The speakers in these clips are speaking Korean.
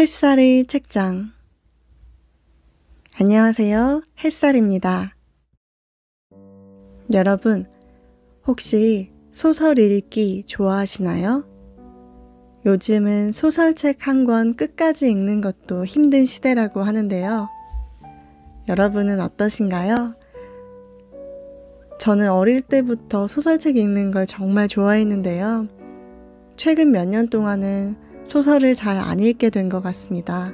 햇살의 책장. 안녕하세요. 햇살입니다. 여러분, 혹시 소설 읽기 좋아하시나요? 요즘은 소설책 한 권 끝까지 읽는 것도 힘든 시대라고 하는데요. 여러분은 어떠신가요? 저는 어릴 때부터 소설책 읽는 걸 정말 좋아했는데요. 최근 몇 년 동안은 소설을 잘 안 읽게 된 것 같습니다.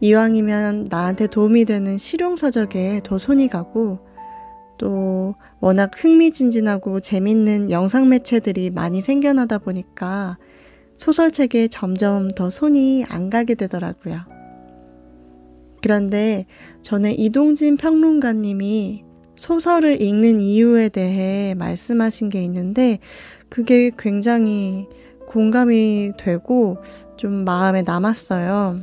이왕이면 나한테 도움이 되는 실용서적에 더 손이 가고 또 워낙 흥미진진하고 재밌는 영상 매체들이 많이 생겨나다 보니까 소설책에 점점 더 손이 안 가게 되더라고요. 그런데 전에 이동진 평론가님이 소설을 읽는 이유에 대해 말씀하신 게 있는데 그게 굉장히 공감이 되고 좀 마음에 남았어요.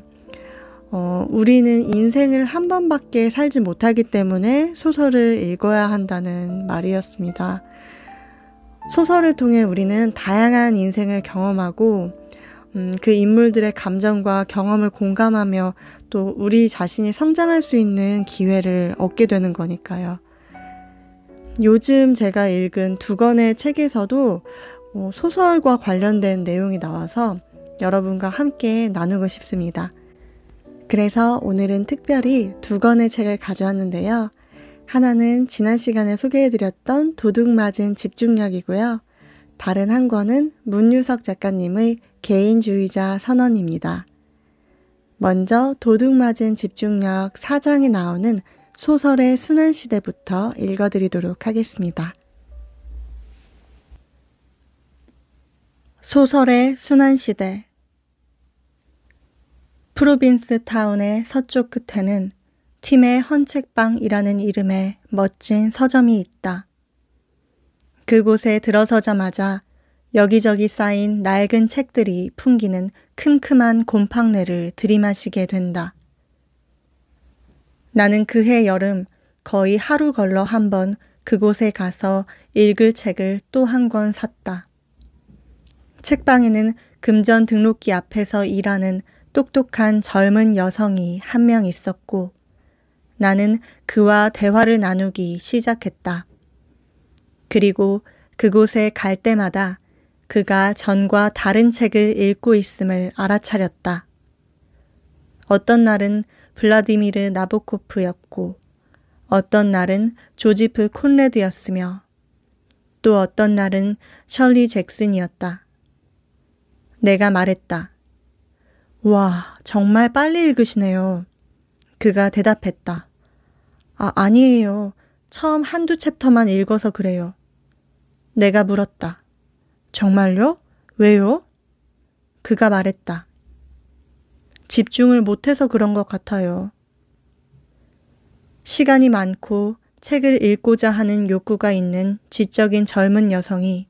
어, 우리는 인생을 한 번밖에 살지 못하기 때문에 소설을 읽어야 한다는 말이었습니다. 소설을 통해 우리는 다양한 인생을 경험하고 음, 그 인물들의 감정과 경험을 공감하며 또 우리 자신이 성장할 수 있는 기회를 얻게 되는 거니까요. 요즘 제가 읽은 두 권의 책에서도 어, 소설과 관련된 내용이 나와서 여러분과 함께 나누고 싶습니다. 그래서 오늘은 특별히 두 권의 책을 가져왔는데요. 하나는 지난 시간에 소개해드렸던 도둑맞은 집중력이고요. 다른 한 권은 문유석 작가님의 개인주의자 선언입니다. 먼저 도둑맞은 집중력 사장에 나오는 소설의 순환시대부터 읽어드리도록 하겠습니다. 소설의 순환시대 프로빈스 타운의 서쪽 끝에는 팀의 헌책방이라는 이름의 멋진 서점이 있다. 그곳에 들어서자마자 여기저기 쌓인 낡은 책들이 풍기는 큼큼한 곰팡내를 들이마시게 된다. 나는 그해 여름 거의 하루 걸러 한 번 그곳에 가서 읽을 책을 또 한 권 샀다. 책방에는 금전 등록기 앞에서 일하는 똑똑한 젊은 여성이 한 명 있었고 나는 그와 대화를 나누기 시작했다. 그리고 그곳에 갈 때마다 그가 전과 다른 책을 읽고 있음을 알아차렸다. 어떤 날은 블라디미르 나보코프였고, 어떤 날은 조지프 콘레드였으며, 또 어떤 날은 셜리 잭슨이었다. 내가 말했다. 와, 정말 빨리 읽으시네요. 그가 대답했다. 아, 아니에요. 처음 한두 챕터만 읽어서 그래요. 내가 물었다. 정말요? 왜요? 그가 말했다. 집중을 못해서 그런 것 같아요. 시간이 많고 책을 읽고자 하는 욕구가 있는 지적인 젊은 여성이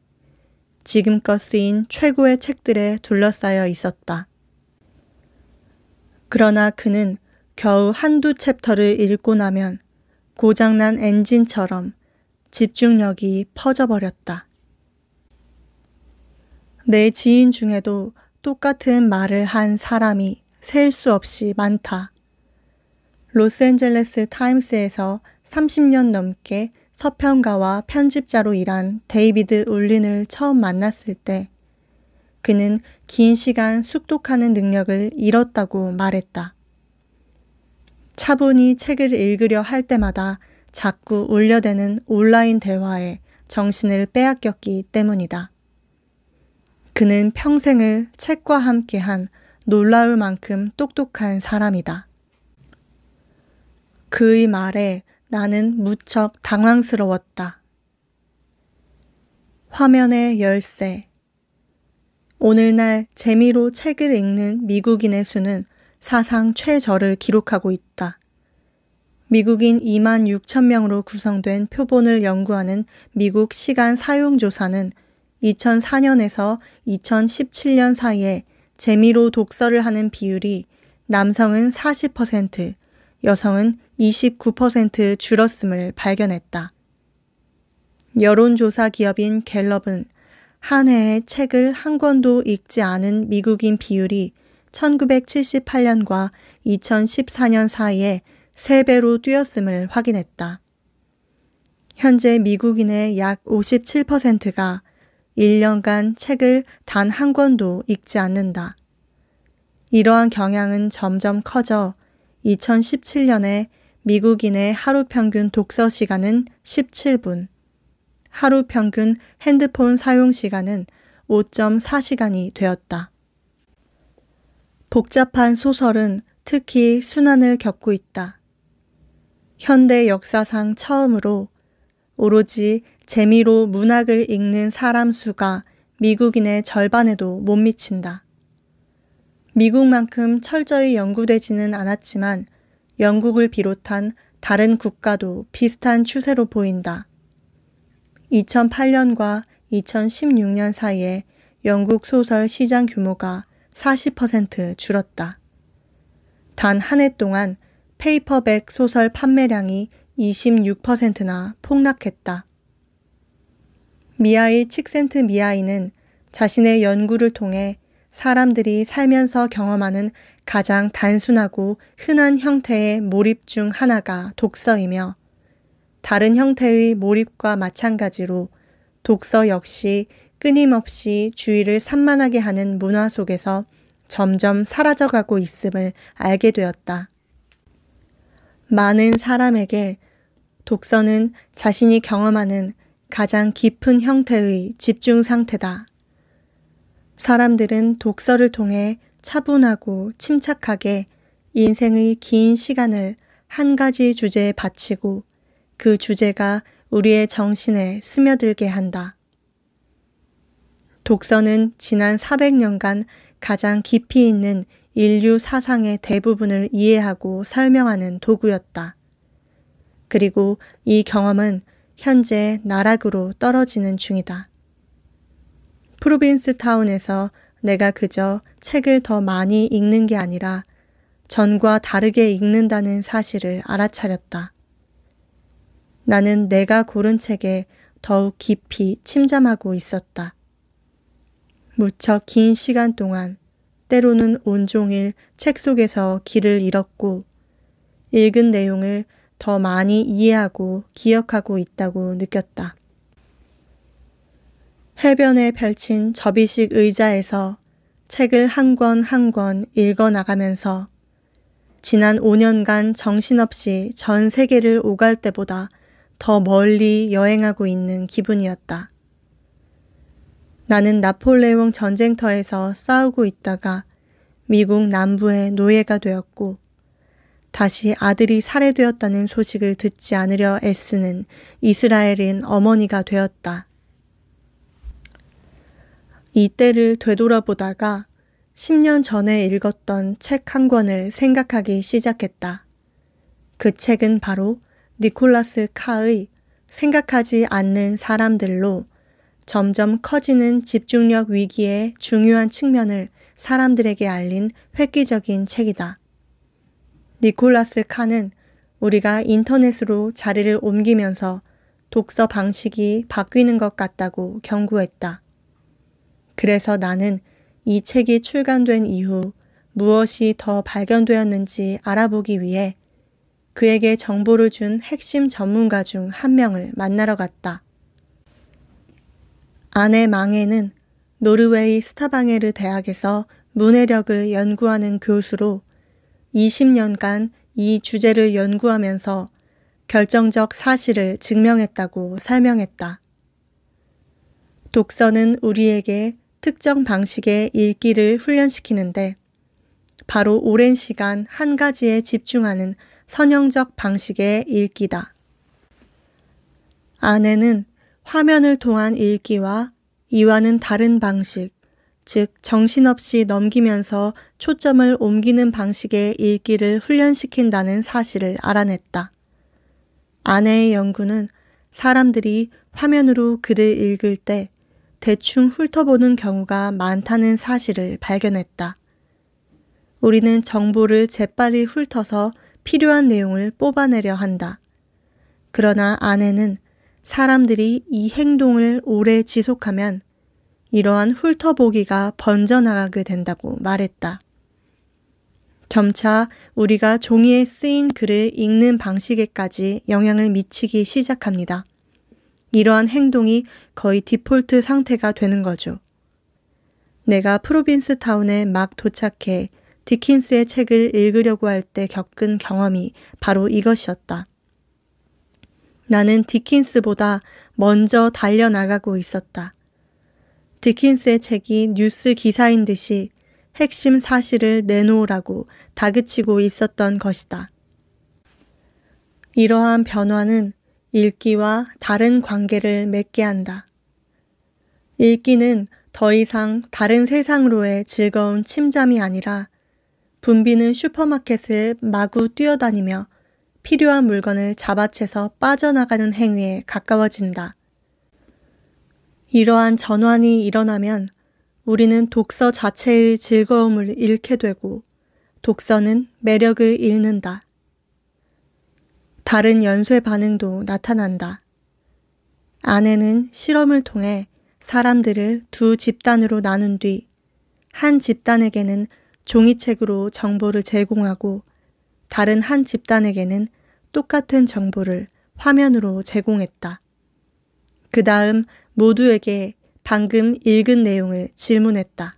지금껏 쓰인 최고의 책들에 둘러싸여 있었다. 그러나 그는 겨우 한두 챕터를 읽고 나면 고장난 엔진처럼 집중력이 퍼져버렸다. 내 지인 중에도 똑같은 말을 한 사람이 셀 수 없이 많다. 로스앤젤레스 타임스에서 30년 넘게 서평가와 편집자로 일한 데이비드 울린을 처음 만났을 때 그는 긴 시간 숙독하는 능력을 잃었다고 말했다. 차분히 책을 읽으려 할 때마다 자꾸 울려대는 온라인 대화에 정신을 빼앗겼기 때문이다. 그는 평생을 책과 함께한 놀라울 만큼 똑똑한 사람이다. 그의 말에 나는 무척 당황스러웠다. 화면의 열쇠. 오늘날 재미로 책을 읽는 미국인의 수는 사상 최저를 기록하고 있다. 미국인 2만 6천 명으로 구성된 표본을 연구하는 미국 시간 사용조사는 2004년에서 2017년 사이에 재미로 독서를 하는 비율이 남성은 40%, 여성은 29% 줄었음을 발견했다. 여론조사 기업인 갤럽은 한 해에 책을 한 권도 읽지 않은 미국인 비율이 1978년과 2014년 사이에 3배로 뛰었음을 확인했다. 현재 미국인의 약 57%가 1년간 책을 단 한 권도 읽지 않는다. 이러한 경향은 점점 커져 2017년에 미국인의 하루 평균 독서 시간은 17분, 하루 평균 핸드폰 사용 시간은 5.4시간이 되었다. 복잡한 소설은 특히 순환을 겪고 있다. 현대 역사상 처음으로 오로지 재미로 문학을 읽는 사람 수가 미국인의 절반에도 못 미친다. 미국만큼 철저히 연구되지는 않았지만 영국을 비롯한 다른 국가도 비슷한 추세로 보인다. 2008년과 2016년 사이에 영국 소설 시장 규모가 40% 줄었다. 단 한 해 동안 페이퍼백 소설 판매량이 26%나 폭락했다. 미아이 칙센트 미아이는 자신의 연구를 통해 사람들이 살면서 경험하는 가장 단순하고 흔한 형태의 몰입 중 하나가 독서이며 다른 형태의 몰입과 마찬가지로 독서 역시 끊임없이 주의를 산만하게 하는 문화 속에서 점점 사라져가고 있음을 알게 되었다. 많은 사람에게 독서는 자신이 경험하는 가장 깊은 형태의 집중 상태다. 사람들은 독서를 통해 차분하고 침착하게 인생의 긴 시간을 한 가지 주제에 바치고 그 주제가 우리의 정신에 스며들게 한다. 독서는 지난 400년간 가장 깊이 있는 인류 사상의 대부분을 이해하고 설명하는 도구였다. 그리고 이 경험은 현재 나락으로 떨어지는 중이다. 프로빈스타운에서 내가 그저 책을 더 많이 읽는 게 아니라 전과 다르게 읽는다는 사실을 알아차렸다. 나는 내가 고른 책에 더욱 깊이 침잠하고 있었다. 무척 긴 시간 동안 때로는 온종일 책 속에서 길을 잃었고 읽은 내용을 더 많이 이해하고 기억하고 있다고 느꼈다. 해변에 펼친 접이식 의자에서 책을 한 권 한 권 읽어 나가면서 지난 5년간 정신없이 전 세계를 오갈 때보다 더 멀리 여행하고 있는 기분이었다. 나는 나폴레옹 전쟁터에서 싸우고 있다가 미국 남부의 노예가 되었고 다시 아들이 살해되었다는 소식을 듣지 않으려 애쓰는 이스라엘인 어머니가 되었다. 이때를 되돌아보다가 10년 전에 읽었던 책 한 권을 생각하기 시작했다. 그 책은 바로 니콜라스 카의 생각하지 않는 사람들로 점점 커지는 집중력 위기의 중요한 측면을 사람들에게 알린 획기적인 책이다. 니콜라스 카는 우리가 인터넷으로 자리를 옮기면서 독서 방식이 바뀌는 것 같다고 경고했다. 그래서 나는 이 책이 출간된 이후 무엇이 더 발견되었는지 알아보기 위해 그에게 정보를 준 핵심 전문가 중 한 명을 만나러 갔다. 아내 망에는 노르웨이 스타방에르 대학에서 문해력을 연구하는 교수로 20년간 이 주제를 연구하면서 결정적 사실을 증명했다고 설명했다. 독서는 우리에게 특정 방식의 읽기를 훈련시키는데 바로 오랜 시간 한 가지에 집중하는 선형적 방식의 읽기다. 아내는 화면을 통한 읽기와 이와는 다른 방식, 즉 정신없이 넘기면서 초점을 옮기는 방식의 읽기를 훈련시킨다는 사실을 알아냈다. 아내의 연구는 사람들이 화면으로 글을 읽을 때 대충 훑어보는 경우가 많다는 사실을 발견했다. 우리는 정보를 재빨리 훑어서 필요한 내용을 뽑아내려 한다. 그러나 아내는 사람들이 이 행동을 오래 지속하면 이러한 훑어보기가 번져나가게 된다고 말했다. 점차 우리가 종이에 쓰인 글을 읽는 방식에까지 영향을 미치기 시작합니다. 이러한 행동이 거의 디폴트 상태가 되는 거죠. 내가 프로빈스 타운에 막 도착해 디킨스의 책을 읽으려고 할 때 겪은 경험이 바로 이것이었다. 나는 디킨스보다 먼저 달려나가고 있었다. 디킨스의 책이 뉴스 기사인 듯이 핵심 사실을 내놓으라고 다그치고 있었던 것이다. 이러한 변화는 읽기와 다른 관계를 맺게 한다. 읽기는더 이상 다른 세상으로의 즐거운 침잠이 아니라 분비는 슈퍼마켓을 마구 뛰어다니며 필요한 물건을 잡아채서 빠져나가는 행위에 가까워진다. 이러한 전환이 일어나면 우리는 독서 자체의 즐거움을 잃게 되고 독서는 매력을 잃는다. 다른 연쇄 반응도 나타난다. 아내는 실험을 통해 사람들을 두 집단으로 나눈 뒤 한 집단에게는 종이책으로 정보를 제공하고 다른 한 집단에게는 똑같은 정보를 화면으로 제공했다. 그 다음 모두에게 방금 읽은 내용을 질문했다.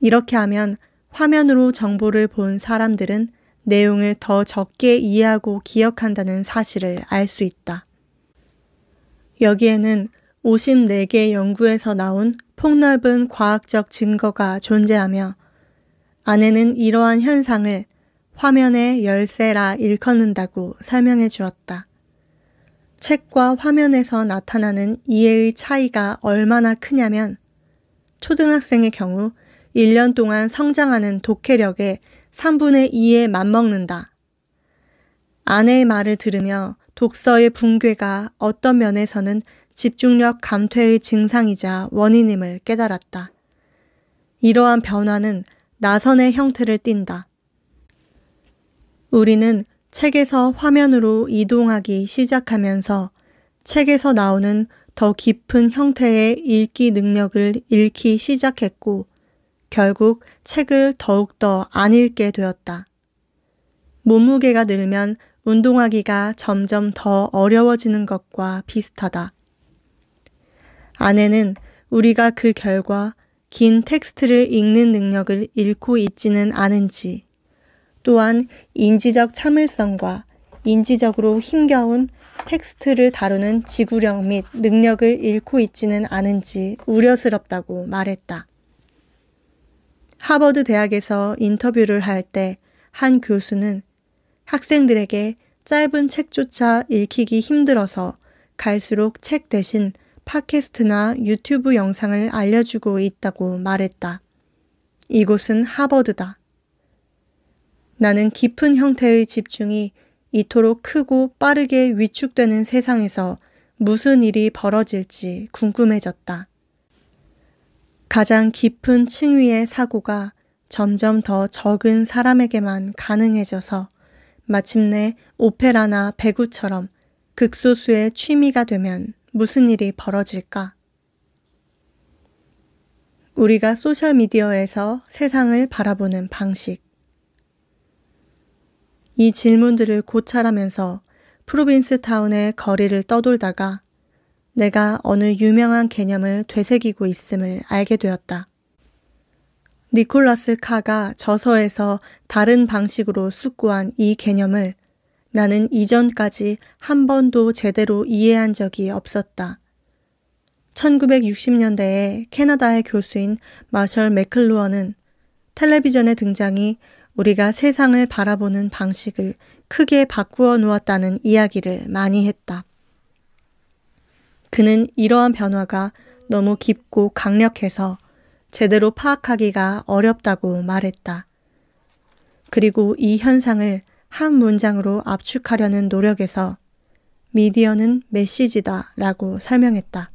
이렇게 하면 화면으로 정보를 본 사람들은 내용을 더 적게 이해하고 기억한다는 사실을 알 수 있다. 여기에는 54개 연구에서 나온 폭넓은 과학적 증거가 존재하며 아내는 이러한 현상을 화면의 열쇠라 일컫는다고 설명해 주었다. 책과 화면에서 나타나는 이해의 차이가 얼마나 크냐면 초등학생의 경우 1년 동안 성장하는 독해력에 3분의 2에 맞먹는다. 아내의 말을 들으며 독서의 붕괴가 어떤 면에서는 집중력 감퇴의 증상이자 원인임을 깨달았다. 이러한 변화는 나선의 형태를 띈다. 우리는 책에서 화면으로 이동하기 시작하면서 책에서 나오는 더 깊은 형태의 읽기 능력을 잃기 시작했고, 결국 책을 더욱더 안 읽게 되었다. 몸무게가 늘면 운동하기가 점점 더 어려워지는 것과 비슷하다. 아내는 우리가 그 결과 긴 텍스트를 읽는 능력을 잃고 있지는 않은지, 또한 인지적 참을성과 인지적으로 힘겨운 텍스트를 다루는 지구력 및 능력을 잃고 있지는 않은지 우려스럽다고 말했다. 하버드 대학에서 인터뷰를 할 때 한 교수는 학생들에게 짧은 책조차 읽히기 힘들어서 갈수록 책 대신 팟캐스트나 유튜브 영상을 알려주고 있다고 말했다. 이곳은 하버드다. 나는 깊은 형태의 집중이 이토록 크고 빠르게 위축되는 세상에서 무슨 일이 벌어질지 궁금해졌다. 가장 깊은 층위의 사고가 점점 더 적은 사람에게만 가능해져서 마침내 오페라나 배구처럼 극소수의 취미가 되면 무슨 일이 벌어질까? 우리가 소셜미디어에서 세상을 바라보는 방식. 이 질문들을 고찰하면서 프로빈스타운의 거리를 떠돌다가 내가 어느 유명한 개념을 되새기고 있음을 알게 되었다. 니콜라스 카가 저서에서 다른 방식으로 숙고한 이 개념을 나는 이전까지 한 번도 제대로 이해한 적이 없었다. 1960년대에 캐나다의 교수인 마셜 맥클루어는 텔레비전의 등장이 우리가 세상을 바라보는 방식을 크게 바꾸어 놓았다는 이야기를 많이 했다. 그는 이러한 변화가 너무 깊고 강력해서 제대로 파악하기가 어렵다고 말했다. 그리고 이 현상을 한 문장으로 압축하려는 노력에서 미디어는 메시지다 라고 설명했다.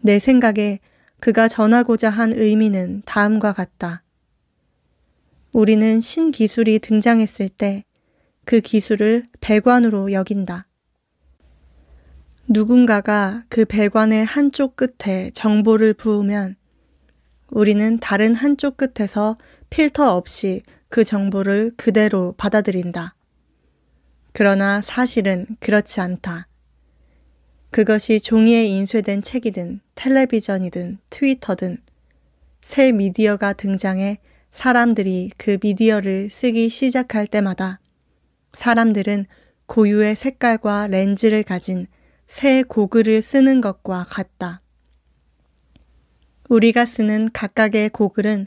내 생각에 그가 전하고자 한 의미는 다음과 같다. 우리는 신기술이 등장했을 때 그 기술을 배관으로 여긴다. 누군가가 그 배관의 한쪽 끝에 정보를 부으면 우리는 다른 한쪽 끝에서 필터 없이 그 정보를 그대로 받아들인다. 그러나 사실은 그렇지 않다. 그것이 종이에 인쇄된 책이든 텔레비전이든 트위터든 새 미디어가 등장해 사람들이 그 미디어를 쓰기 시작할 때마다 사람들은 고유의 색깔과 렌즈를 가진 새 고글을 쓰는 것과 같다. 우리가 쓰는 각각의 고글은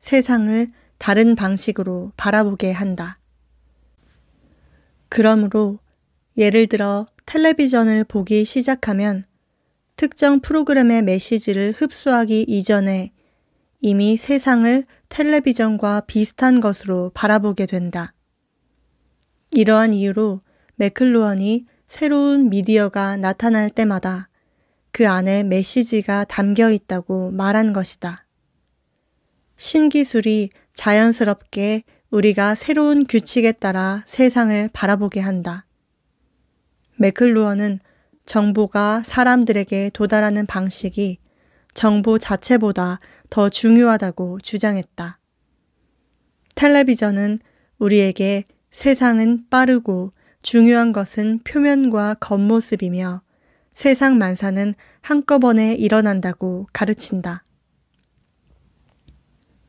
세상을 다른 방식으로 바라보게 한다. 그러므로 예를 들어 텔레비전을 보기 시작하면 특정 프로그램의 메시지를 흡수하기 이전에 이미 세상을 텔레비전과 비슷한 것으로 바라보게 된다. 이러한 이유로 맥클루언이 새로운 미디어가 나타날 때마다 그 안에 메시지가 담겨 있다고 말한 것이다. 신기술이 자연스럽게 우리가 새로운 규칙에 따라 세상을 바라보게 한다. 맥클루어는 정보가 사람들에게 도달하는 방식이 정보 자체보다 더 중요하다고 주장했다. 텔레비전은 우리에게 세상은 빠르고 중요한 것은 표면과 겉모습이며 세상 만사는 한꺼번에 일어난다고 가르친다.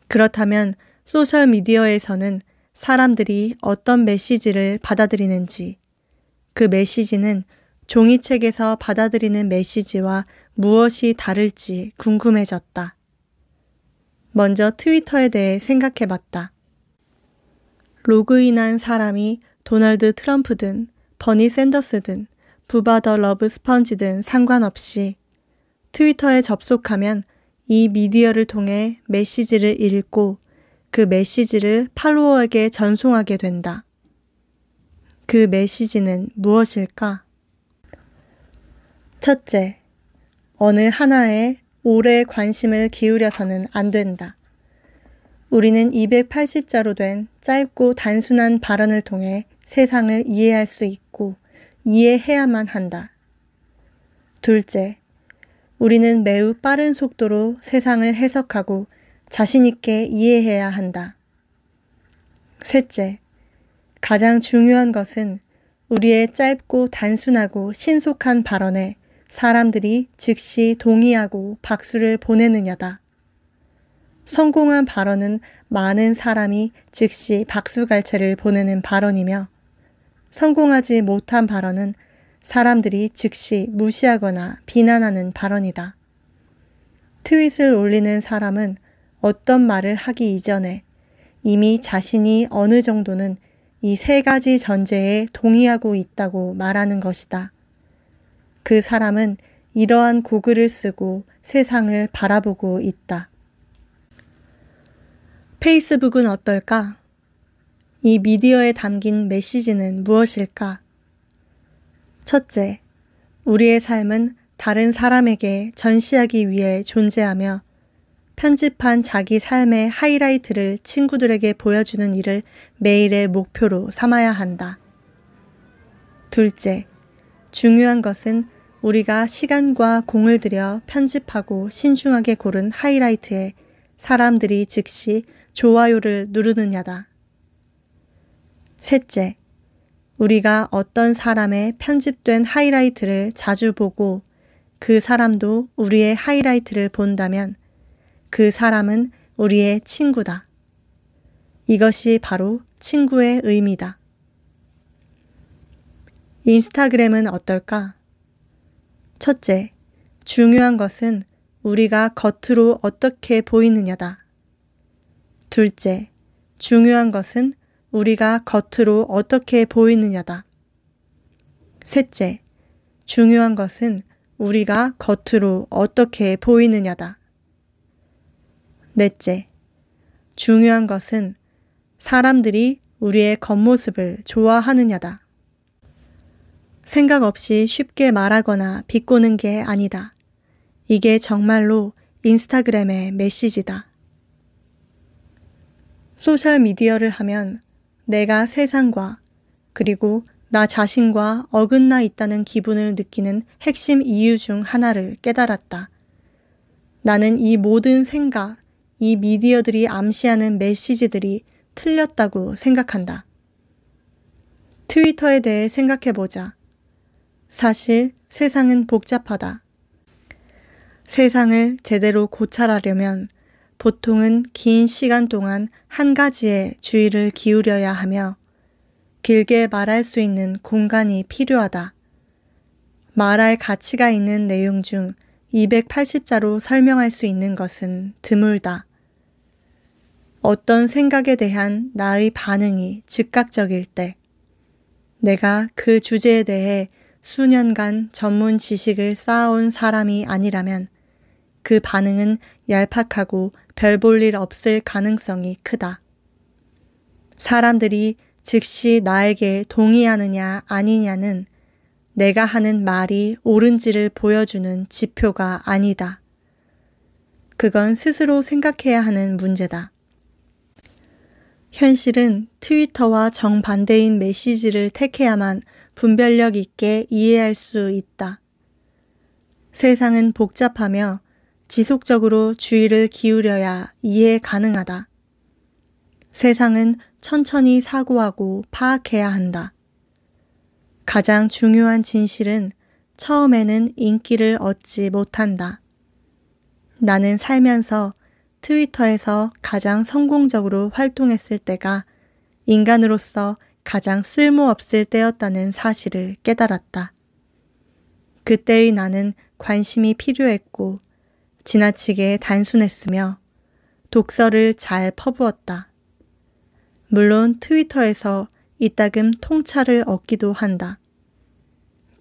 그렇다면 소셜미디어에서는 사람들이 어떤 메시지를 받아들이는지, 그 메시지는 종이책에서 받아들이는 메시지와 무엇이 다를지 궁금해졌다. 먼저 트위터에 대해 생각해 봤다. 로그인한 사람이 도널드 트럼프든 버니 샌더스든 부바 더 러브 스펀지든 상관없이 트위터에 접속하면 이 미디어를 통해 메시지를 읽고 그 메시지를 팔로워에게 전송하게 된다. 그 메시지는 무엇일까? 첫째, 어느 하나에 오래 관심을 기울여서는 안 된다. 우리는 280자로 된 짧고 단순한 발언을 통해 세상을 이해할 수 있고 이해해야만 한다. 둘째, 우리는 매우 빠른 속도로 세상을 해석하고 자신있게 이해해야 한다. 셋째, 가장 중요한 것은 우리의 짧고 단순하고 신속한 발언에 사람들이 즉시 동의하고 박수를 보내느냐다. 성공한 발언은 많은 사람이 즉시 박수갈채를 보내는 발언이며 성공하지 못한 발언은 사람들이 즉시 무시하거나 비난하는 발언이다. 트윗을 올리는 사람은 어떤 말을 하기 이전에 이미 자신이 어느 정도는 이 세 가지 전제에 동의하고 있다고 말하는 것이다. 그 사람은 이러한 고글을 쓰고 세상을 바라보고 있다. 페이스북은 어떨까? 이 미디어에 담긴 메시지는 무엇일까? 첫째, 우리의 삶은 다른 사람에게 전시하기 위해 존재하며 편집한 자기 삶의 하이라이트를 친구들에게 보여주는 일을 매일의 목표로 삼아야 한다. 둘째, 중요한 것은 우리가 시간과 공을 들여 편집하고 신중하게 고른 하이라이트에 사람들이 즉시 좋아요를 누르느냐다. 셋째, 우리가 어떤 사람의 편집된 하이라이트를 자주 보고 그 사람도 우리의 하이라이트를 본다면 그 사람은 우리의 친구다. 이것이 바로 친구의 의미다. 인스타그램은 어떨까? 첫째, 중요한 것은 우리가 겉으로 어떻게 보이느냐다. 둘째, 중요한 것은 우리가 겉으로 어떻게 보이느냐다. 셋째, 중요한 것은 우리가 겉으로 어떻게 보이느냐다. 넷째, 중요한 것은 사람들이 우리의 겉모습을 좋아하느냐다. 생각 없이 쉽게 말하거나 비꼬는 게 아니다. 이게 정말로 인스타그램의 메시지다. 소셜미디어를 하면 내가 세상과 그리고 나 자신과 어긋나 있다는 기분을 느끼는 핵심 이유 중 하나를 깨달았다. 나는 이 모든 생각, 이 미디어들이 암시하는 메시지들이 틀렸다고 생각한다. 트위터에 대해 생각해보자. 사실 세상은 복잡하다. 세상을 제대로 고찰하려면 보통은 긴 시간 동안 한 가지에 주의를 기울여야 하며 길게 말할 수 있는 공간이 필요하다. 말할 가치가 있는 내용 중 280자로 설명할 수 있는 것은 드물다. 어떤 생각에 대한 나의 반응이 즉각적일 때, 내가 그 주제에 대해 수년간 전문 지식을 쌓아온 사람이 아니라면 그 반응은 얄팍하고 별볼일 없을 가능성이 크다. 사람들이 즉시 나에게 동의하느냐 아니냐는 내가 하는 말이 옳은지를 보여주는 지표가 아니다. 그건 스스로 생각해야 하는 문제다. 현실은 트위터와 정반대인 메시지를 택해야만 분별력 있게 이해할 수 있다. 세상은 복잡하며 지속적으로 주의를 기울여야 이해 가능하다. 세상은 천천히 사고하고 파악해야 한다. 가장 중요한 진실은 처음에는 인기를 얻지 못한다. 나는 살면서 트위터에서 가장 성공적으로 활동했을 때가 인간으로서 가장 쓸모없을 때였다는 사실을 깨달았다. 그때의 나는 관심이 필요했고 지나치게 단순했으며 독서를 잘 퍼부었다. 물론 트위터에서 이따금 통찰을 얻기도 한다.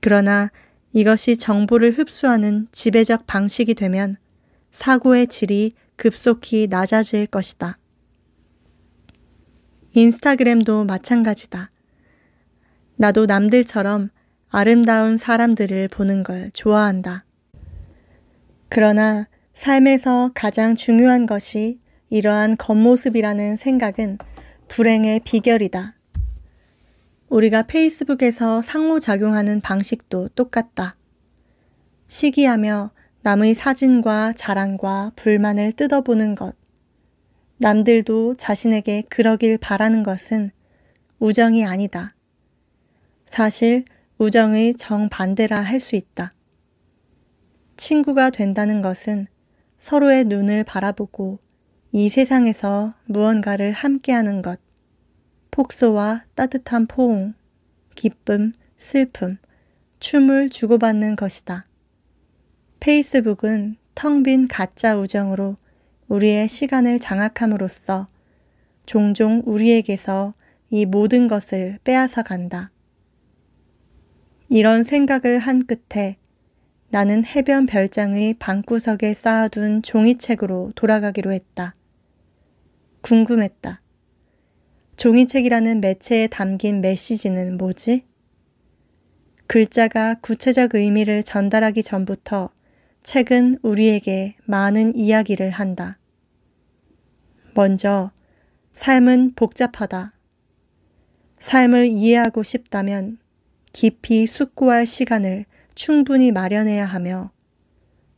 그러나 이것이 정보를 흡수하는 지배적 방식이 되면 사고의 질이 급속히 낮아질 것이다. 인스타그램도 마찬가지다. 나도 남들처럼 아름다운 사람들을 보는 걸 좋아한다. 그러나 삶에서 가장 중요한 것이 이러한 겉모습이라는 생각은 불행의 비결이다. 우리가 페이스북에서 상호작용하는 방식도 똑같다. 시기하며 남의 사진과 자랑과 불만을 뜯어보는 것. 남들도 자신에게 그러길 바라는 것은 우정이 아니다. 사실 우정의 정반대라 할 수 있다. 친구가 된다는 것은 서로의 눈을 바라보고 이 세상에서 무언가를 함께하는 것. 폭소와 따뜻한 포옹, 기쁨, 슬픔, 춤을 주고받는 것이다. 페이스북은 텅 빈 가짜 우정으로 우리의 시간을 장악함으로써 종종 우리에게서 이 모든 것을 빼앗아 간다. 이런 생각을 한 끝에 나는 해변 별장의 방구석에 쌓아둔 종이책으로 돌아가기로 했다. 궁금했다. 종이책이라는 매체에 담긴 메시지는 뭐지? 글자가 구체적 의미를 전달하기 전부터 책은 우리에게 많은 이야기를 한다. 먼저, 삶은 복잡하다. 삶을 이해하고 싶다면 깊이 숙고할 시간을 충분히 마련해야 하며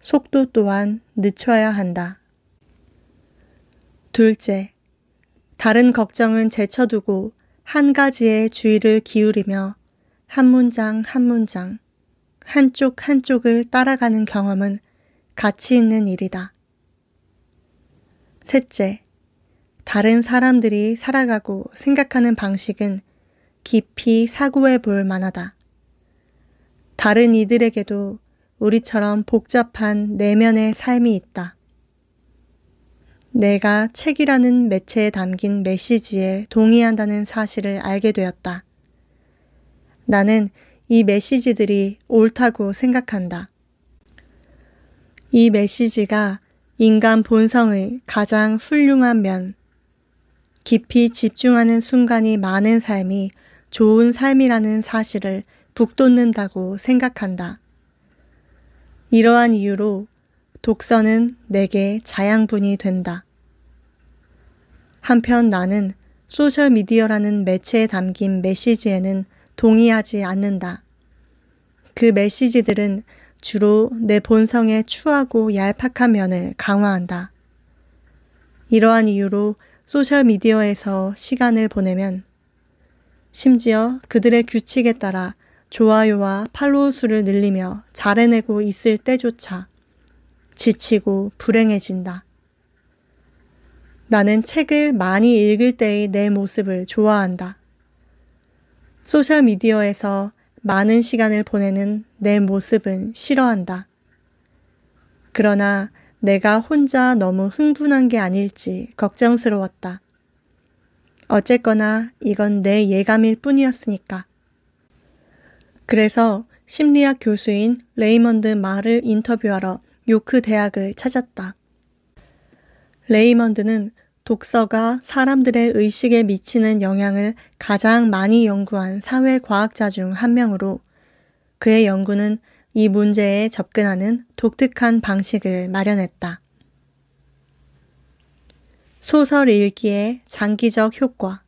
속도 또한 늦춰야 한다. 둘째, 다른 걱정은 제쳐두고 한 가지에 주의를 기울이며 한 문장 한 문장, 한쪽 한쪽을 따라가는 경험은 가치 있는 일이다. 셋째, 다른 사람들이 살아가고 생각하는 방식은 깊이 사고해 볼 만하다. 다른 이들에게도 우리처럼 복잡한 내면의 삶이 있다. 내가 책이라는 매체에 담긴 메시지에 동의한다는 사실을 알게 되었다. 나는 이 메시지들이 옳다고 생각한다. 이 메시지가 인간 본성의 가장 훌륭한 면, 깊이 집중하는 순간이 많은 삶이 좋은 삶이라는 사실을 북돋는다고 생각한다. 이러한 이유로 독서는 내게 자양분이 된다. 한편 나는 소셜미디어라는 매체에 담긴 메시지에는 동의하지 않는다. 그 메시지들은 주로 내 본성의 추하고 얄팍한 면을 강화한다. 이러한 이유로 소셜미디어에서 시간을 보내면 심지어 그들의 규칙에 따라 좋아요와 팔로우 수를 늘리며 잘해내고 있을 때조차 지치고 불행해진다. 나는 책을 많이 읽을 때의 내 모습을 좋아한다. 소셜미디어에서 많은 시간을 보내는 내 모습은 싫어한다. 그러나 내가 혼자 너무 흥분한 게 아닐지 걱정스러웠다. 어쨌거나 이건 내 예감일 뿐이었으니까. 그래서 심리학 교수인 레이먼드 마를 인터뷰하러 요크 대학을 찾았다. 레이먼드는 독서가 사람들의 의식에 미치는 영향을 가장 많이 연구한 사회과학자 중 한 명으로 그의 연구는 이 문제에 접근하는 독특한 방식을 마련했다. 소설 읽기의 장기적 효과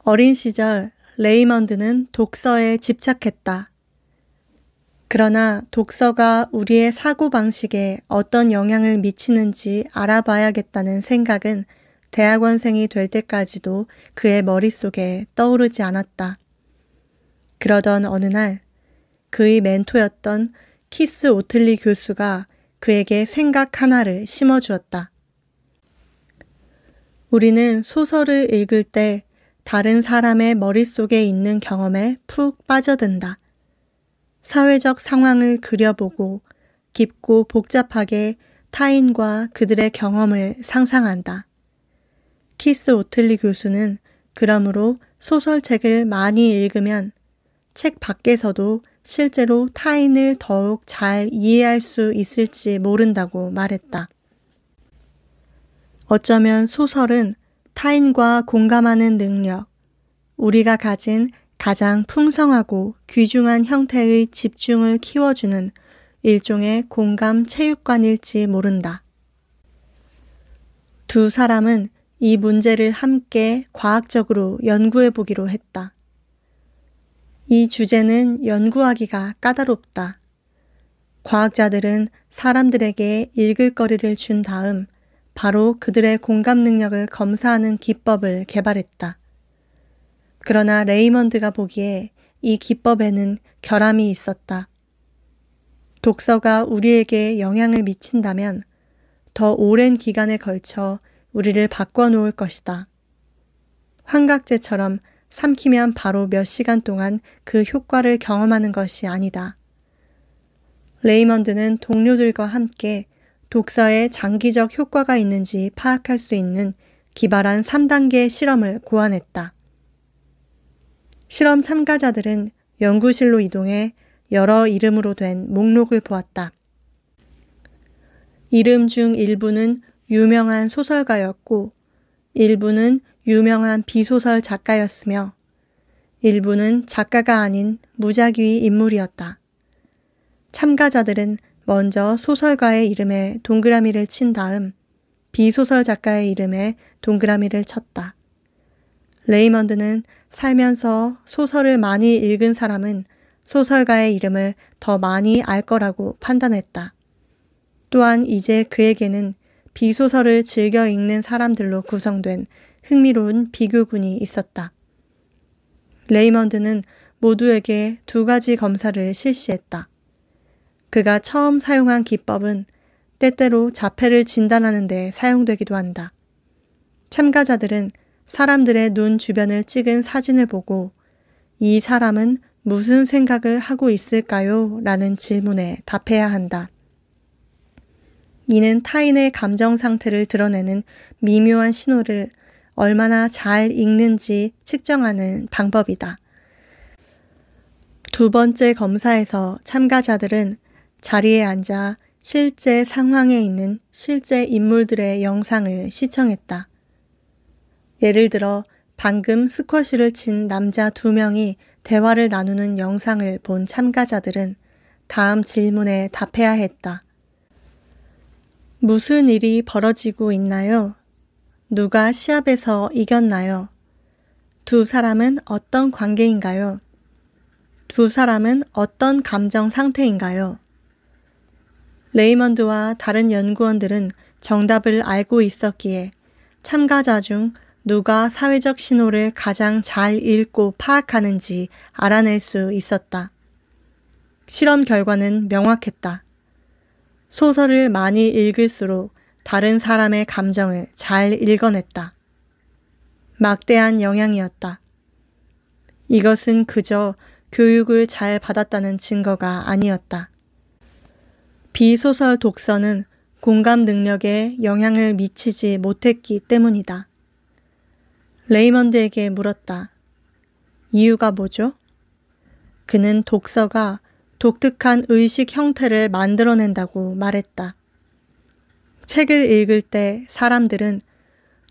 어린 시절 레이먼드는 독서에 집착했다. 그러나 독서가 우리의 사고방식에 어떤 영향을 미치는지 알아봐야겠다는 생각은 대학원생이 될 때까지도 그의 머릿속에 떠오르지 않았다. 그러던 어느 날 그의 멘토였던 키스 오틀리 교수가 그에게 생각 하나를 심어주었다. 우리는 소설을 읽을 때 다른 사람의 머릿속에 있는 경험에 푹 빠져든다. 사회적 상황을 그려보고 깊고 복잡하게 타인과 그들의 경험을 상상한다. 키스 오틀리 교수는 그러므로 소설책을 많이 읽으면 책 밖에서도 실제로 타인을 더욱 잘 이해할 수 있을지 모른다고 말했다. 어쩌면 소설은 타인과 공감하는 능력, 우리가 가진 가장 풍성하고 귀중한 형태의 집중을 키워주는 일종의 공감 체육관일지 모른다. 두 사람은 이 문제를 함께 과학적으로 연구해 보기로 했다. 이 주제는 연구하기가 까다롭다. 과학자들은 사람들에게 읽을 거리를 준 다음 바로 그들의 공감 능력을 검사하는 기법을 개발했다. 그러나 레이먼드가 보기에 이 기법에는 결함이 있었다. 독서가 우리에게 영향을 미친다면 더 오랜 기간에 걸쳐 우리를 바꿔놓을 것이다. 환각제처럼 삼키면 바로 몇 시간 동안 그 효과를 경험하는 것이 아니다. 레이먼드는 동료들과 함께 독서에 장기적 효과가 있는지 파악할 수 있는 기발한 3단계 실험을 고안했다. 실험 참가자들은 연구실로 이동해 여러 이름으로 된 목록을 보았다. 이름 중 일부는 유명한 소설가였고, 일부는 유명한 비소설 작가였으며, 일부는 작가가 아닌 무작위 인물이었다. 참가자들은 먼저 소설가의 이름에 동그라미를 친 다음 비소설 작가의 이름에 동그라미를 쳤다. 레이먼드는 살면서 소설을 많이 읽은 사람은 소설가의 이름을 더 많이 알 거라고 판단했다. 또한 이제 그에게는 비소설을 즐겨 읽는 사람들로 구성된 흥미로운 비교군이 있었다. 레이먼드는 모두에게 두 가지 검사를 실시했다. 그가 처음 사용한 기법은 때때로 자폐를 진단하는 데 사용되기도 한다. 참가자들은 사람들의 눈 주변을 찍은 사진을 보고 이 사람은 무슨 생각을 하고 있을까요? 라는 질문에 답해야 한다. 이는 타인의 감정 상태를 드러내는 미묘한 신호를 얼마나 잘 읽는지 측정하는 방법이다. 두 번째 검사에서 참가자들은 자리에 앉아 실제 상황에 있는 실제 인물들의 영상을 시청했다. 예를 들어 방금 스쿼시를 친 남자 두 명이 대화를 나누는 영상을 본 참가자들은 다음 질문에 답해야 했다. 무슨 일이 벌어지고 있나요? 누가 시합에서 이겼나요? 두 사람은 어떤 관계인가요? 두 사람은 어떤 감정 상태인가요? 레이먼드와 다른 연구원들은 정답을 알고 있었기에 참가자 중 누가 사회적 신호를 가장 잘 읽고 파악하는지 알아낼 수 있었다. 실험 결과는 명확했다. 소설을 많이 읽을수록 다른 사람의 감정을 잘 읽어냈다. 막대한 영향이었다. 이것은 그저 교육을 잘 받았다는 증거가 아니었다. 비소설 독서는 공감 능력에 영향을 미치지 못했기 때문이다. 레이먼드에게 물었다. 이유가 뭐죠? 그는 독서가 독특한 의식 형태를 만들어낸다고 말했다. 책을 읽을 때 사람들은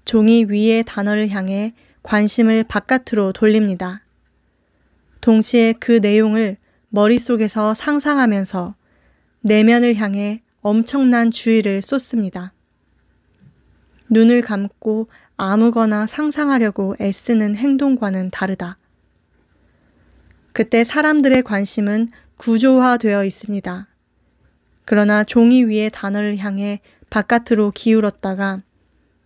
종이 위의 단어를 향해 관심을 바깥으로 돌립니다. 동시에 그 내용을 머릿속에서 상상하면서 내면을 향해 엄청난 주의를 쏟습니다. 눈을 감고 아무거나 상상하려고 애쓰는 행동과는 다르다. 그때 사람들의 관심은 구조화되어 있습니다. 그러나 종이 위의 단어를 향해 바깥으로 기울었다가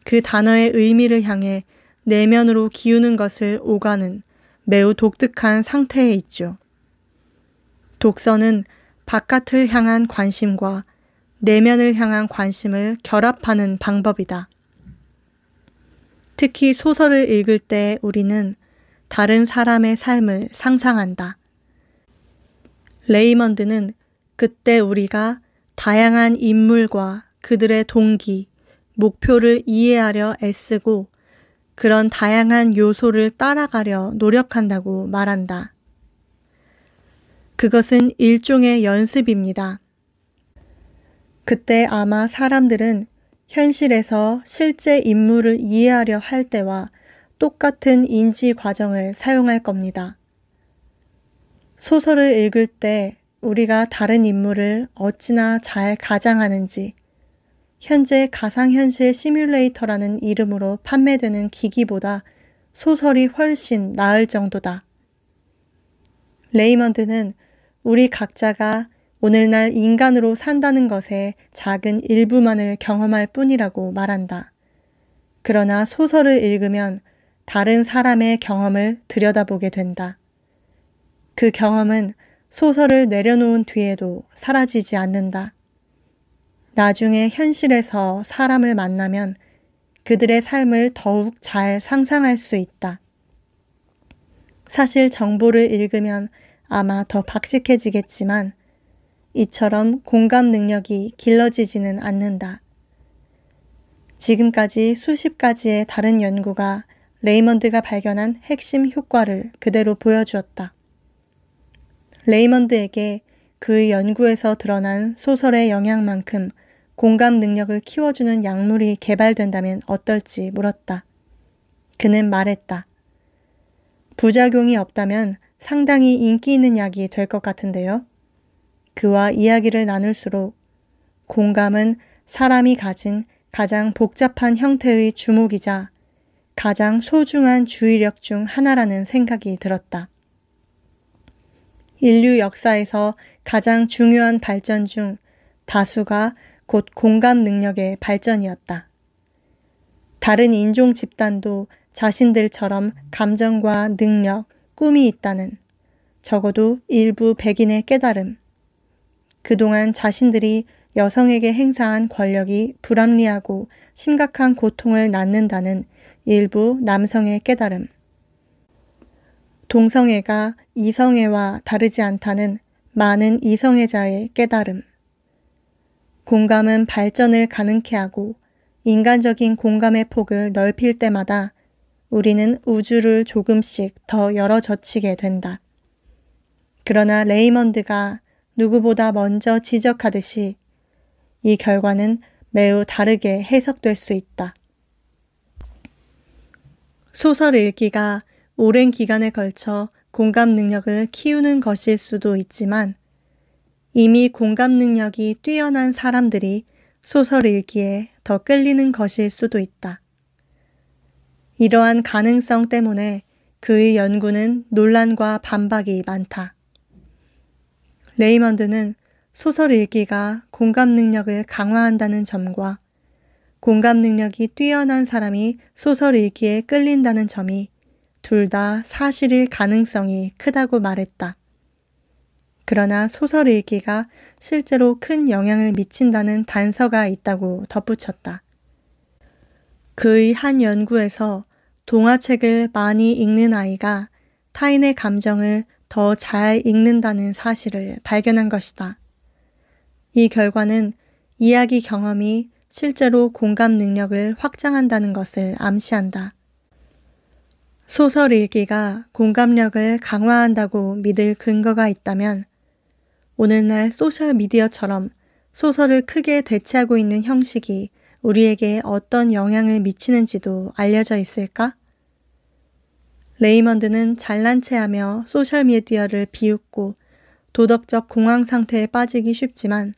그 단어의 의미를 향해 내면으로 기우는 것을 오가는 매우 독특한 상태에 있죠. 독서는 바깥을 향한 관심과 내면을 향한 관심을 결합하는 방법이다. 특히 소설을 읽을 때 우리는 다른 사람의 삶을 상상한다. 레이먼드는 그때 우리가 다양한 인물과 그들의 동기, 목표를 이해하려 애쓰고 그런 다양한 요소를 따라가려 노력한다고 말한다. 그것은 일종의 연습입니다. 그때 아마 사람들은 현실에서 실제 임무를 이해하려 할 때와 똑같은 인지 과정을 사용할 겁니다. 소설을 읽을 때 우리가 다른 인물을 어찌나 잘 가장하는지, 현재 가상현실 시뮬레이터라는 이름으로 판매되는 기기보다 소설이 훨씬 나을 정도다. 레이먼드는 우리 각자가 오늘날 인간으로 산다는 것의 작은 일부만을 경험할 뿐이라고 말한다. 그러나 소설을 읽으면 다른 사람의 경험을 들여다보게 된다. 그 경험은 소설을 내려놓은 뒤에도 사라지지 않는다. 나중에 현실에서 사람을 만나면 그들의 삶을 더욱 잘 상상할 수 있다. 사실 정보를 읽으면 아마 더 박식해지겠지만 이처럼 공감 능력이 길러지지는 않는다. 지금까지 수십 가지의 다른 연구가 레이먼드가 발견한 핵심 효과를 그대로 보여주었다. 레이먼드에게 그의 연구에서 드러난 소설의 영향만큼 공감 능력을 키워주는 약물이 개발된다면 어떨지 물었다. 그는 말했다. 부작용이 없다면 상당히 인기 있는 약이 될 것 같은데요. 그와 이야기를 나눌수록 공감은 사람이 가진 가장 복잡한 형태의 주목이자 가장 소중한 주의력 중 하나라는 생각이 들었다. 인류 역사에서 가장 중요한 발전 중 다수가 곧 공감 능력의 발전이었다. 다른 인종 집단도 자신들처럼 감정과 능력, 꿈이 있다는 적어도 일부 백인의 깨달음. 그동안 자신들이 여성에게 행사한 권력이 불합리하고 심각한 고통을 낳는다는 일부 남성의 깨달음. 동성애가 이성애와 다르지 않다는 많은 이성애자의 깨달음. 공감은 발전을 가능케 하고 인간적인 공감의 폭을 넓힐 때마다 우리는 우주를 조금씩 더 열어젖히게 된다. 그러나 레이먼드가 누구보다 먼저 지적하듯이 이 결과는 매우 다르게 해석될 수 있다. 소설 읽기가 오랜 기간에 걸쳐 공감 능력을 키우는 것일 수도 있지만 이미 공감 능력이 뛰어난 사람들이 소설 읽기에 더 끌리는 것일 수도 있다. 이러한 가능성 때문에 그의 연구는 논란과 반박이 많다. 레이먼드는 소설 읽기가 공감 능력을 강화한다는 점과 공감 능력이 뛰어난 사람이 소설 읽기에 끌린다는 점이 둘 다 사실일 가능성이 크다고 말했다. 그러나 소설 읽기가 실제로 큰 영향을 미친다는 단서가 있다고 덧붙였다. 그의 한 연구에서 동화책을 많이 읽는 아이가 타인의 감정을 더 잘 읽는다는 사실을 발견한 것이다. 이 결과는 이야기 경험이 실제로 공감 능력을 확장한다는 것을 암시한다. 소설 읽기가 공감력을 강화한다고 믿을 근거가 있다면 오늘날 소셜미디어처럼 소설을 크게 대체하고 있는 형식이 우리에게 어떤 영향을 미치는지도 알려져 있을까? 레이먼드는 잘난 체 하며 소셜미디어를 비웃고 도덕적 공황 상태에 빠지기 쉽지만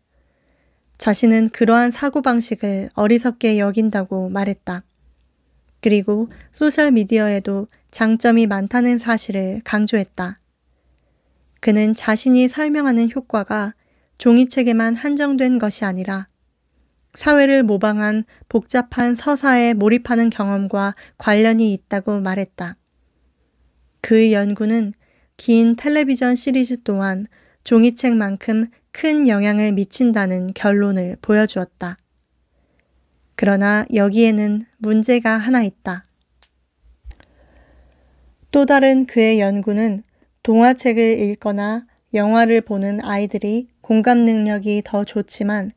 자신은 그러한 사고방식을 어리석게 여긴다고 말했다. 그리고 소셜미디어에도 장점이 많다는 사실을 강조했다. 그는 자신이 설명하는 효과가 종이책에만 한정된 것이 아니라 사회를 모방한 복잡한 서사에 몰입하는 경험과 관련이 있다고 말했다. 그의 연구는 긴 텔레비전 시리즈 또한 종이책만큼 큰 영향을 미친다는 결론을 보여주었다. 그러나 여기에는 문제가 하나 있다. 또 다른 그의 연구는 동화책을 읽거나 영화를 보는 아이들이 공감 능력이 더 좋지만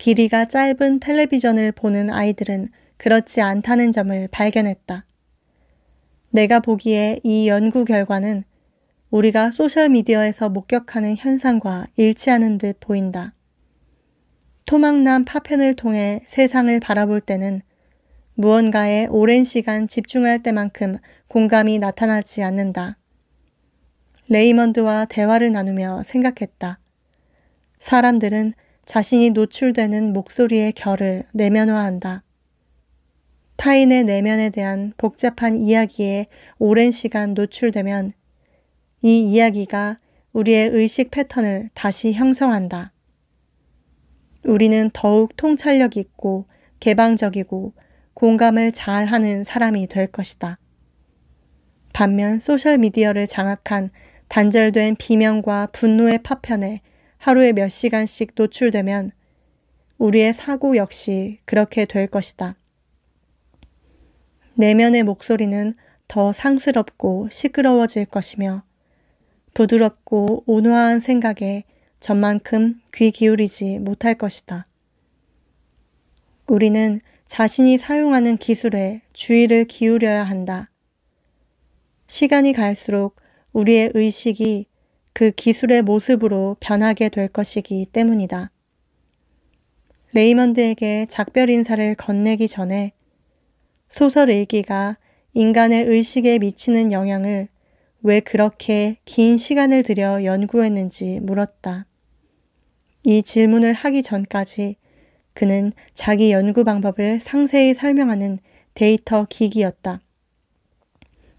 길이가 짧은 텔레비전을 보는 아이들은 그렇지 않다는 점을 발견했다. 내가 보기에 이 연구 결과는 우리가 소셜미디어에서 목격하는 현상과 일치하는 듯 보인다. 토막난 파편을 통해 세상을 바라볼 때는 무언가에 오랜 시간 집중할 때만큼 공감이 나타나지 않는다. 레이먼드와 대화를 나누며 생각했다. 사람들은 자신이 노출되는 목소리의 결을 내면화한다. 타인의 내면에 대한 복잡한 이야기에 오랜 시간 노출되면 이 이야기가 우리의 의식 패턴을 다시 형성한다. 우리는 더욱 통찰력 있고 개방적이고 공감을 잘 하는 사람이 될 것이다. 반면 소셜미디어를 장악한 단절된 비명과 분노의 파편에 하루에 몇 시간씩 노출되면 우리의 사고 역시 그렇게 될 것이다. 내면의 목소리는 더 상스럽고 시끄러워질 것이며 부드럽고 온화한 생각에 전만큼 귀 기울이지 못할 것이다. 우리는 자신이 사용하는 기술에 주의를 기울여야 한다. 시간이 갈수록 우리의 의식이 그 기술의 모습으로 변하게 될 것이기 때문이다. 레이먼드에게 작별 인사를 건네기 전에 소설 일기가 인간의 의식에 미치는 영향을 왜 그렇게 긴 시간을 들여 연구했는지 물었다. 이 질문을 하기 전까지 그는 자기 연구 방법을 상세히 설명하는 데이터 기기였다.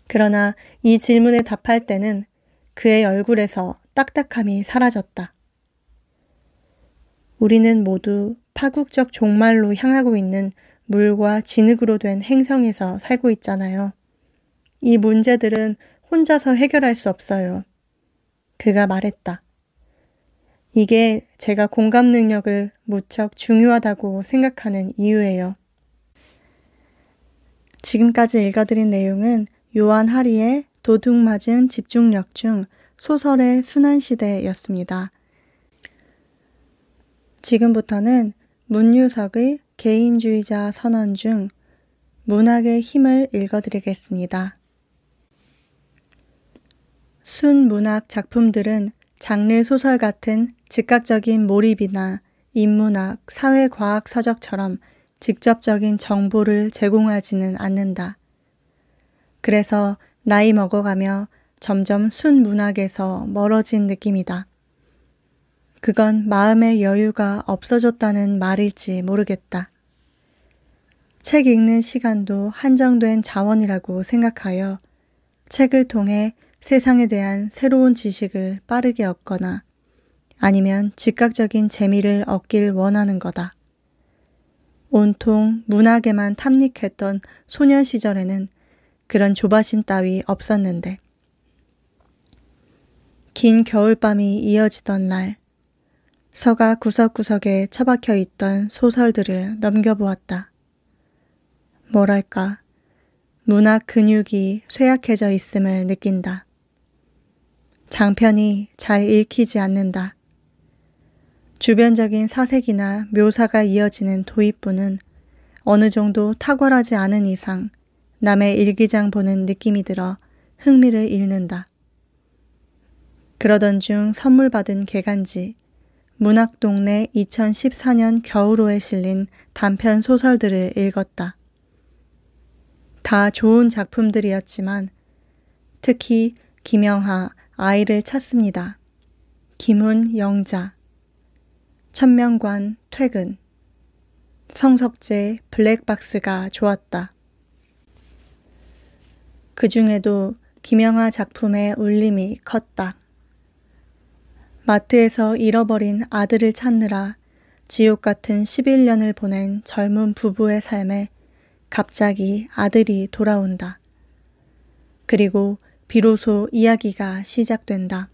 그러나 이 질문에 답할 때는 그의 얼굴에서 딱딱함이 사라졌다. 우리는 모두 파국적 종말로 향하고 있는 물과 진흙으로 된 행성에서 살고 있잖아요. 이 문제들은 혼자서 해결할 수 없어요. 그가 말했다. 이게 제가 공감 능력을 무척 중요하다고 생각하는 이유예요. 지금까지 읽어드린 내용은 요한 하리의 도둑맞은 집중력 중 소설의 순환시대였습니다. 지금부터는 문유석의 개인주의자 선언 중 문학의 힘을 읽어드리겠습니다. 순문학 작품들은 장르 소설 같은 즉각적인 몰입이나 인문학, 사회과학 서적처럼 직접적인 정보를 제공하지는 않는다. 그래서 나이 먹어가며 점점 순문학에서 멀어진 느낌이다. 그건 마음의 여유가 없어졌다는 말일지 모르겠다. 책 읽는 시간도 한정된 자원이라고 생각하여 책을 통해 세상에 대한 새로운 지식을 빠르게 얻거나 아니면 즉각적인 재미를 얻길 원하는 거다. 온통 문학에만 탐닉했던 소년 시절에는 그런 조바심 따위 없었는데. 긴 겨울밤이 이어지던 날, 서가 구석구석에 처박혀 있던 소설들을 넘겨보았다. 뭐랄까, 문학 근육이 쇠약해져 있음을 느낀다. 장편이 잘 읽히지 않는다. 주변적인 사색이나 묘사가 이어지는 도입부는 어느 정도 탁월하지 않은 이상 남의 일기장 보는 느낌이 들어 흥미를 잃는다. 그러던 중 선물 받은 개간지 문학동네 2014년 겨울호에 실린 단편 소설들을 읽었다. 다 좋은 작품들이었지만 특히 김영하 아이를 찾습니다. 김훈 영자 천명관 퇴근 성석재 블랙박스가 좋았다. 그 중에도 김영하 작품의 울림이 컸다. 마트에서 잃어버린 아들을 찾느라 지옥 같은 11년을 보낸 젊은 부부의 삶에 갑자기 아들이 돌아온다. 그리고 비로소 이야기가 시작된다.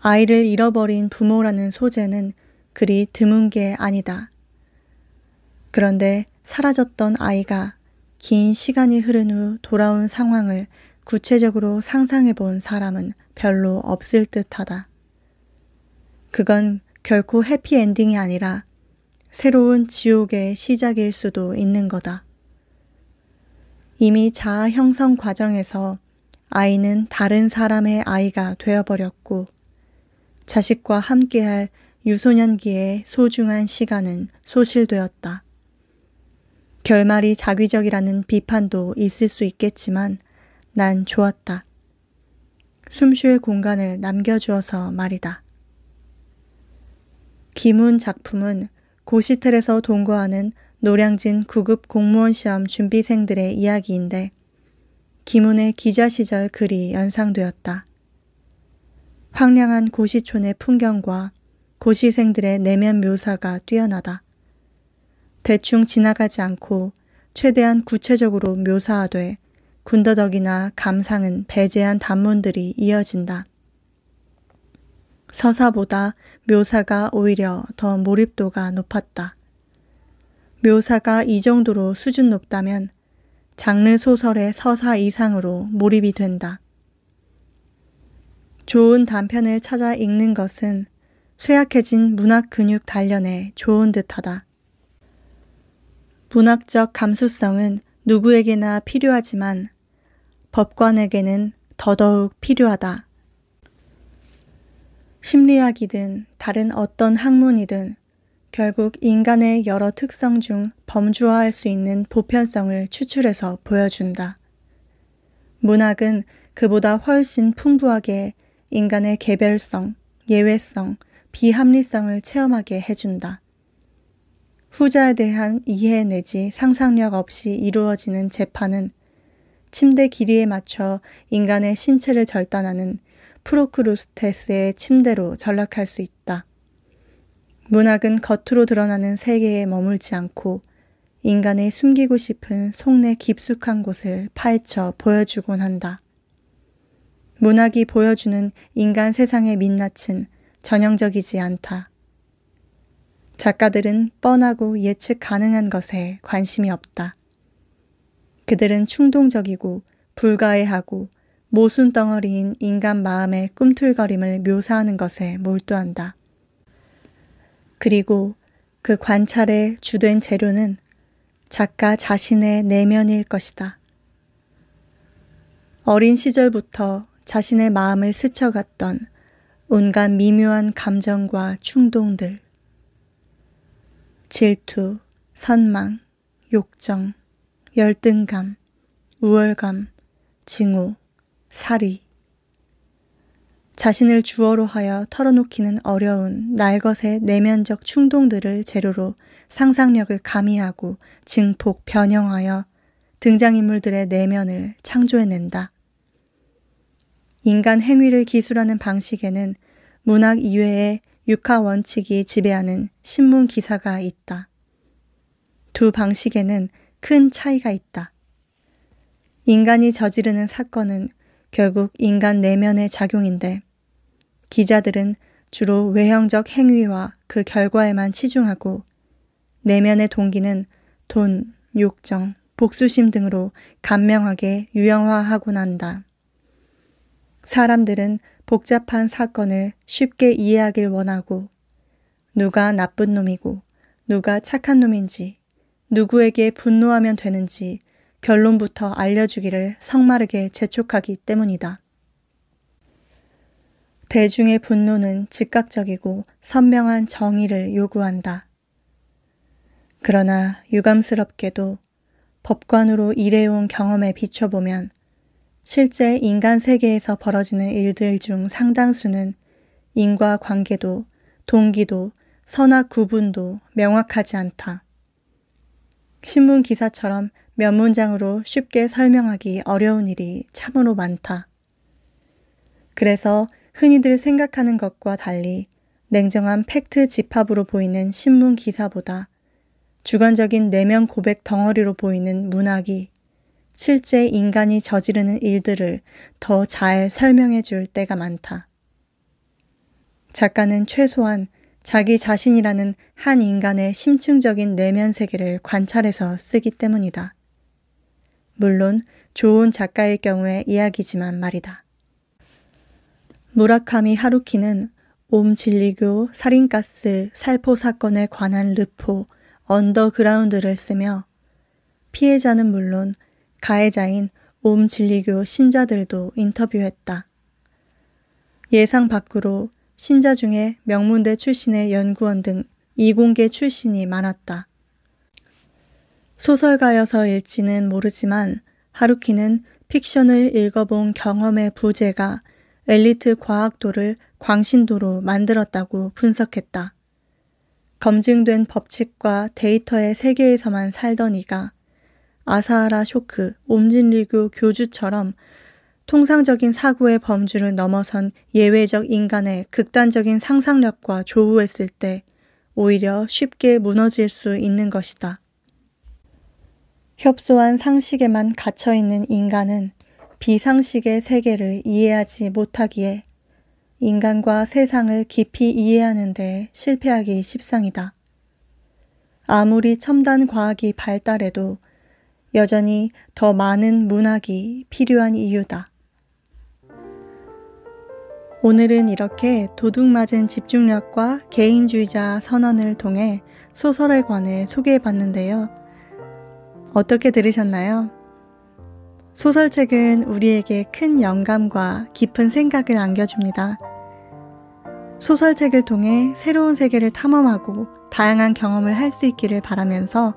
아이를 잃어버린 부모라는 소재는 그리 드문 게 아니다. 그런데 사라졌던 아이가 긴 시간이 흐른 후 돌아온 상황을 구체적으로 상상해 본 사람은 별로 없을 듯하다. 그건 결코 해피엔딩이 아니라 새로운 지옥의 시작일 수도 있는 거다. 이미 자아 형성 과정에서 아이는 다른 사람의 아이가 되어버렸고 자식과 함께할 유소년기의 소중한 시간은 소실되었다. 결말이 자위적이라는 비판도 있을 수 있겠지만 난 좋았다. 숨 쉴 공간을 남겨주어서 말이다. 김훈 작품은 고시텔에서 동거하는 노량진 9급 공무원 시험 준비생들의 이야기인데 김훈의 기자 시절 글이 연상되었다. 황량한 고시촌의 풍경과 고시생들의 내면 묘사가 뛰어나다. 대충 지나가지 않고 최대한 구체적으로 묘사하되 군더더기나 감상은 배제한 단문들이 이어진다. 서사보다 묘사가 오히려 더 몰입도가 높았다. 묘사가 이 정도로 수준 높다면 장르 소설의 서사 이상으로 몰입이 된다. 좋은 단편을 찾아 읽는 것은 쇠약해진 문학 근육 단련에 좋은 듯하다. 문학적 감수성은 누구에게나 필요하지만 법관에게는 더더욱 필요하다. 심리학이든 다른 어떤 학문이든 결국 인간의 여러 특성 중 범주화할 수 있는 보편성을 추출해서 보여준다. 문학은 그보다 훨씬 풍부하게 인간의 개별성, 예외성, 비합리성을 체험하게 해준다. 후자에 대한 이해 내지 상상력 없이 이루어지는 재판은 침대 길이에 맞춰 인간의 신체를 절단하는 프로크루스테스의 침대로 전락할 수 있다. 문학은 겉으로 드러나는 세계에 머물지 않고 인간의 숨기고 싶은 속내 깊숙한 곳을 파헤쳐 보여주곤 한다. 문학이 보여주는 인간 세상의 민낯은 전형적이지 않다. 작가들은 뻔하고 예측 가능한 것에 관심이 없다. 그들은 충동적이고 불가해하고 모순 덩어리인 인간 마음의 꿈틀거림을 묘사하는 것에 몰두한다. 그리고 그 관찰의 주된 재료는 작가 자신의 내면일 것이다. 어린 시절부터 자신의 마음을 스쳐갔던 온갖 미묘한 감정과 충동들, 질투, 선망, 욕정, 열등감, 우월감, 징후, 사리. 자신을 주어로 하여 털어놓기는 어려운 날것의 내면적 충동들을 재료로 상상력을 가미하고 증폭, 변형하여 등장인물들의 내면을 창조해낸다. 인간 행위를 기술하는 방식에는 문학 이외에 육하 원칙이 지배하는 신문 기사가 있다. 두 방식에는 큰 차이가 있다. 인간이 저지르는 사건은 결국 인간 내면의 작용인데 기자들은 주로 외형적 행위와 그 결과에만 치중하고 내면의 동기는 돈, 욕정, 복수심 등으로 간명하게 유형화하고 난다. 사람들은 복잡한 사건을 쉽게 이해하길 원하고 누가 나쁜 놈이고 누가 착한 놈인지 누구에게 분노하면 되는지 결론부터 알려주기를 성마르게 재촉하기 때문이다. 대중의 분노는 즉각적이고 선명한 정의를 요구한다. 그러나 유감스럽게도 법관으로 일해온 경험에 비춰보면 실제 인간 세계에서 벌어지는 일들 중 상당수는 인과 관계도 동기도 선악 구분도 명확하지 않다. 신문 기사처럼 몇 문장으로 쉽게 설명하기 어려운 일이 참으로 많다. 그래서 흔히들 생각하는 것과 달리 냉정한 팩트 집합으로 보이는 신문 기사보다 주관적인 내면 고백 덩어리로 보이는 문학이 실제 인간이 저지르는 일들을 더 잘 설명해 줄 때가 많다. 작가는 최소한 자기 자신이라는 한 인간의 심층적인 내면 세계를 관찰해서 쓰기 때문이다. 물론 좋은 작가일 경우의 이야기지만 말이다. 무라카미 하루키는 옴 진리교 살인가스 살포 사건에 관한 르포 언더그라운드를 쓰며 피해자는 물론 가해자인 옴 진리교 신자들도 인터뷰했다. 예상 밖으로 신자 중에 명문대 출신의 연구원 등 이공계 출신이 많았다. 소설가여서 일지는 모르지만 하루키는 픽션을 읽어본 경험의 부재가 엘리트 과학도를 광신도로 만들었다고 분석했다. 검증된 법칙과 데이터의 세계에서만 살던 이가 아사하라 쇼크, 옴진리교 교주처럼 통상적인 사고의 범주를 넘어선 예외적 인간의 극단적인 상상력과 조우했을 때 오히려 쉽게 무너질 수 있는 것이다. 협소한 상식에만 갇혀있는 인간은 비상식의 세계를 이해하지 못하기에 인간과 세상을 깊이 이해하는 데 실패하기 십상이다. 아무리 첨단 과학이 발달해도 여전히 더 많은 문학이 필요한 이유다. 오늘은 이렇게 도둑맞은 집중력과 개인주의자 선언을 통해 소설에 관해 소개해 봤는데요. 어떻게 들으셨나요? 소설책은 우리에게 큰 영감과 깊은 생각을 안겨줍니다. 소설책을 통해 새로운 세계를 탐험하고 다양한 경험을 할 수 있기를 바라면서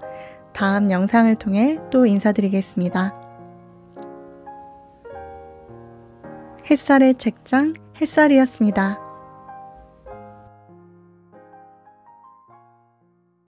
다음 영상을 통해 또 인사드리겠습니다. 햇살의 책장 햇살이었습니다.